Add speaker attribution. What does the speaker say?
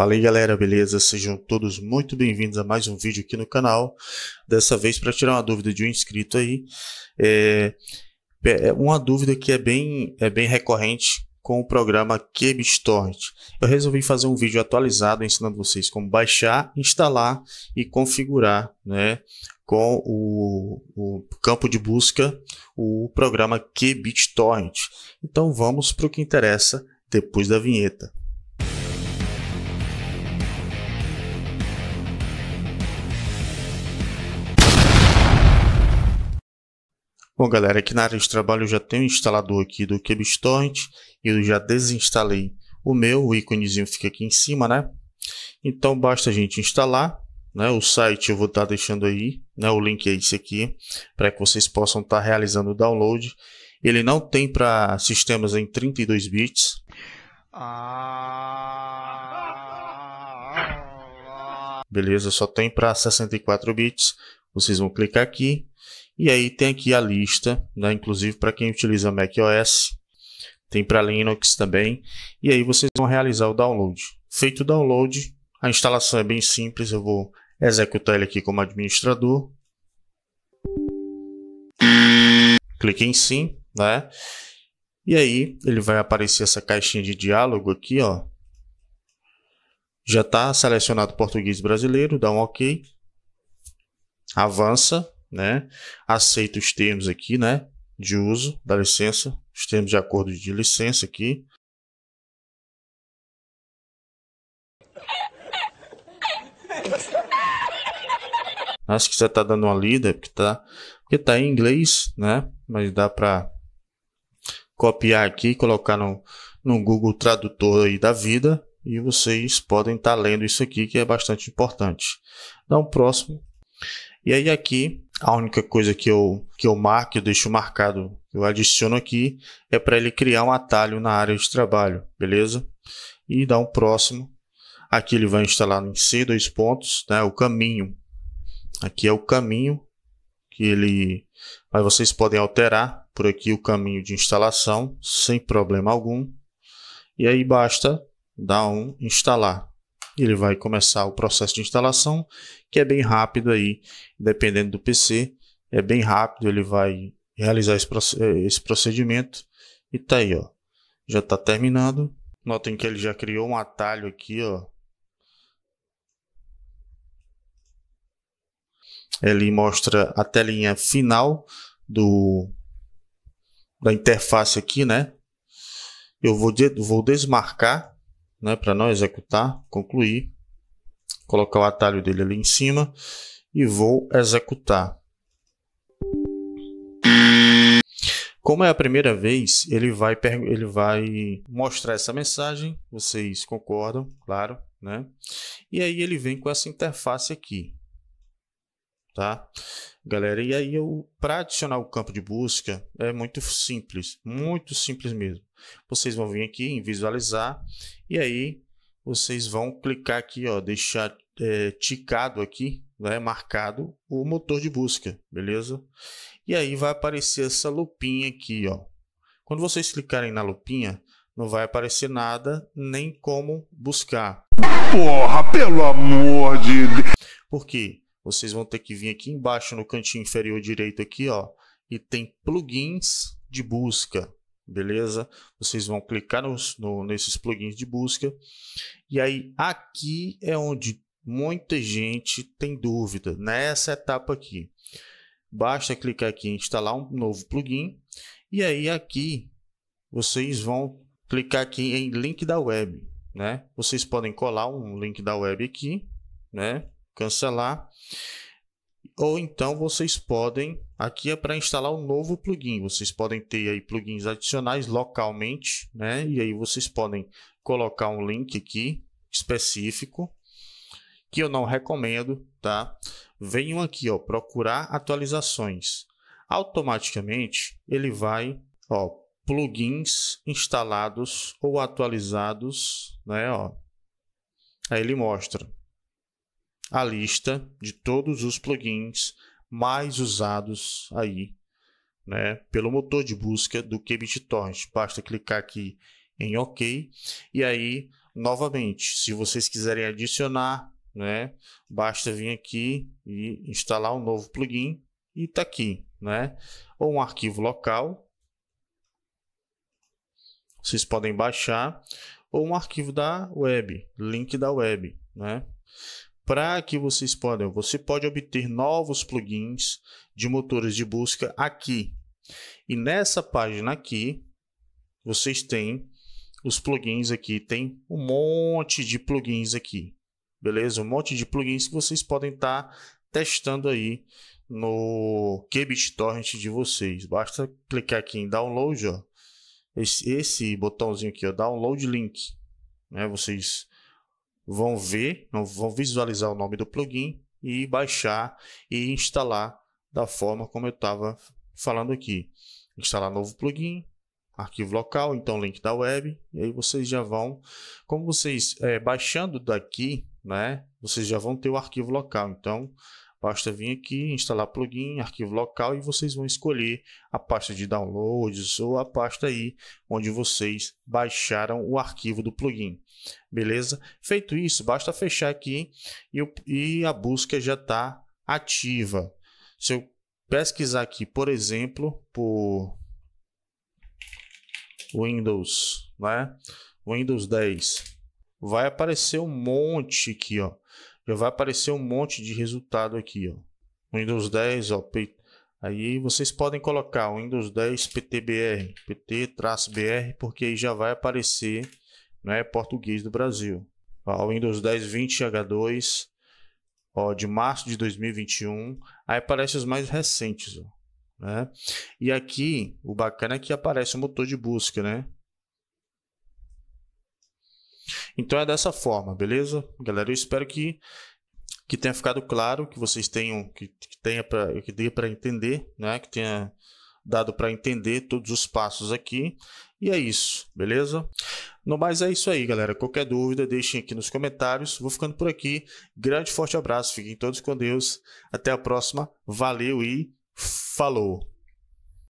Speaker 1: Fala aí galera, beleza? Sejam todos muito bem-vindos a mais um vídeo aqui no canal. Dessa vez para tirar uma dúvida de um inscrito aí. É, é, é, uma dúvida que é bem, é bem recorrente com o programa KBStorage. Eu resolvi fazer um vídeo atualizado ensinando vocês como baixar, instalar e configurar né, com o, o campo de busca o programa KBitTorrent. Então vamos para o que interessa depois da vinheta. Bom, galera, aqui na área de trabalho eu já tenho um instalador aqui do e Eu já desinstalei o meu, o íconezinho fica aqui em cima, né? Então basta a gente instalar, né? O site eu vou estar tá deixando aí, né? O link é esse aqui, para que vocês possam estar tá realizando o download. Ele não tem para sistemas em 32 bits. Ah. Beleza, só tem para 64 bits. Vocês vão clicar aqui e aí tem aqui a lista, né? inclusive para quem utiliza macOS, tem para Linux também. E aí vocês vão realizar o download. Feito o download, a instalação é bem simples, eu vou executar ele aqui como administrador. Clique em sim, né? E aí ele vai aparecer essa caixinha de diálogo aqui, ó. Já está selecionado português brasileiro, dá um OK. Avança né? Aceita os termos aqui, né? De uso da licença, os termos de acordo de licença aqui. Ah, se quiser tá dando uma lida, porque tá, porque tá em inglês, né? Mas dá para copiar aqui, colocar no, no Google Tradutor aí da vida e vocês podem estar tá lendo isso aqui que é bastante importante. Dá então, um próximo. E aí aqui a única coisa que eu, que eu marco, eu deixo marcado, eu adiciono aqui, é para ele criar um atalho na área de trabalho, beleza? E dar um próximo. Aqui ele vai instalar em C dois pontos, né, o caminho. Aqui é o caminho que ele... Mas vocês podem alterar por aqui o caminho de instalação, sem problema algum. E aí basta dar um instalar ele vai começar o processo de instalação, que é bem rápido aí, dependendo do PC, é bem rápido, ele vai realizar esse eh, procedimento e tá aí, ó. Já está terminando. Notem que ele já criou um atalho aqui, ó. Ele mostra a telinha final do da interface aqui, né? Eu vou, vou desmarcar né, para não executar, concluir, colocar o atalho dele ali em cima e vou executar. Como é a primeira vez, ele vai, ele vai mostrar essa mensagem, vocês concordam, claro, né? E aí ele vem com essa interface aqui, tá? Galera, e aí para adicionar o campo de busca é muito simples, muito simples mesmo. Vocês vão vir aqui em visualizar e aí vocês vão clicar aqui, ó, deixar é, ticado aqui, né, marcado o motor de busca, beleza? E aí vai aparecer essa lupinha aqui, ó. Quando vocês clicarem na lupinha, não vai aparecer nada, nem como buscar. Porra, pelo amor de Deus! Por Vocês vão ter que vir aqui embaixo no cantinho inferior direito aqui, ó, e tem plugins de busca beleza? Vocês vão clicar nos, no, nesses plugins de busca. E aí, aqui é onde muita gente tem dúvida, nessa né? etapa aqui. Basta clicar aqui em instalar um novo plugin. E aí, aqui, vocês vão clicar aqui em link da web, né? Vocês podem colar um link da web aqui, né? Cancelar. Ou então vocês podem, aqui é para instalar um novo plugin. Vocês podem ter aí plugins adicionais localmente, né? E aí vocês podem colocar um link aqui específico que eu não recomendo, tá? Venham aqui, ó, procurar atualizações. Automaticamente ele vai, ó, plugins instalados ou atualizados, né, ó. Aí ele mostra a lista de todos os plugins mais usados aí, né, pelo motor de busca do KBitTorrent. Basta clicar aqui em OK e aí, novamente, se vocês quiserem adicionar, né, basta vir aqui e instalar um novo plugin e tá aqui, né? Ou um arquivo local. Vocês podem baixar ou um arquivo da web, link da web, né? para que vocês podem, você pode obter novos plugins de motores de busca aqui. E nessa página aqui, vocês têm os plugins aqui, tem um monte de plugins aqui, beleza? Um monte de plugins que vocês podem estar tá testando aí no KBitTorrent de vocês. Basta clicar aqui em download, ó. Esse, esse botãozinho aqui, ó, download link. Né? Vocês vão ver, vão visualizar o nome do plugin e baixar e instalar da forma como eu estava falando aqui. Instalar novo plugin, arquivo local, então link da web, e aí vocês já vão, como vocês é, baixando daqui, né, vocês já vão ter o arquivo local. Então, Basta vir aqui, instalar plugin, arquivo local e vocês vão escolher a pasta de downloads ou a pasta aí onde vocês baixaram o arquivo do plugin. Beleza? Feito isso, basta fechar aqui e, e a busca já está ativa. Se eu pesquisar aqui, por exemplo, por Windows, né? Windows 10, vai aparecer um monte aqui, ó. Já vai aparecer um monte de resultado aqui, ó. Windows 10, ó, aí vocês podem colocar Windows 10 PTBR, PT-BR, porque aí já vai aparecer, né, português do Brasil. Ó, Windows 10 20H2, ó, de março de 2021, aí aparece os mais recentes, ó, né? E aqui, o bacana é que aparece o motor de busca, né? Então é dessa forma, beleza? Galera, eu espero que, que tenha ficado claro, que vocês tenham, que, que tenha pra, que dê para entender, né? Que tenha dado para entender todos os passos aqui. E é isso, beleza? No mais é isso aí, galera. Qualquer dúvida, deixem aqui nos comentários. Vou ficando por aqui. Grande forte abraço. Fiquem todos com Deus. Até a próxima. Valeu e falou.